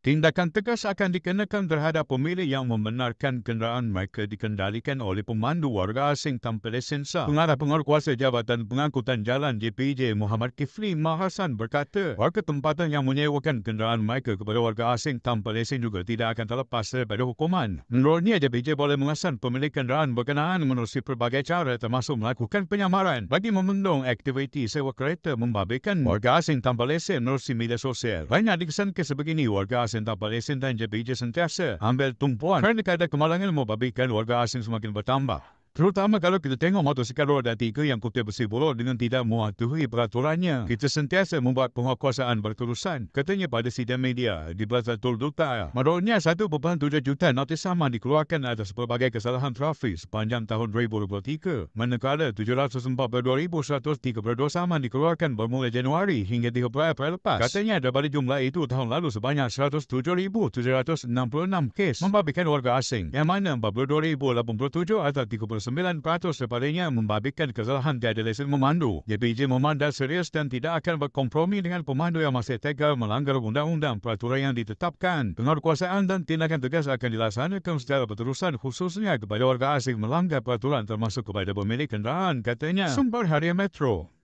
Tindakan tegas akan dikenakan terhadap pemilik yang membenarkan kenderaan mereka dikendalikan oleh pemandu warga asing tanpa lesen sah. Pengarah Pengarah Kuasa Jabatan Pengangkutan Jalan JPJ Muhammad Kifli Mahasan berkata, warga tempatan yang menyewakan kenderaan mereka kepada warga asing tanpa lesen juga tidak akan terlepas daripada hukuman. Menurutnya, JPJ boleh mengesan pemilik kenderaan berkenaan menerusi pelbagai cara termasuk melakukan penyamaran bagi memendung aktiviti sewa kereta membabitkan warga asing tanpa lesen menerusi media sosial. Banyak kes begini warga asing tak balik sentang je bijak sentiasa. Ambil tumpuan. Kerana kadang kemalangan mau babikan warga asing semakin bertambah. Terutama kalau kita tengok motosikal roda tiga yang kutip besi buruk dengan tidak mematuhi peraturannya. Kita sentiasa membuat penguatkuasaan berterusan. Katanya pada sidang media di Plaza Tul Duta. Menurutnya 1.7 juta notis sama dikeluarkan atas pelbagai kesalahan trafik sepanjang tahun 2023. Manakala 742,132 sama dikeluarkan bermula Januari hingga 3 April lepas. Katanya daripada jumlah itu tahun lalu sebanyak 107,766 kes membabitkan warga asing yang mana 42,087 atau 30 99% separinya membabitkan kesalahan di Adelaide memandu. JPJ memandang serius dan tidak akan berkompromi dengan pemandu yang masih tega melanggar undang-undang peraturan yang ditetapkan. Pengaruh dan tindakan tegas akan dilaksanakan secara berterusan khususnya kepada warga asing melanggar peraturan termasuk kepada pemilik kenderaan, katanya. Sumber Harian Metro.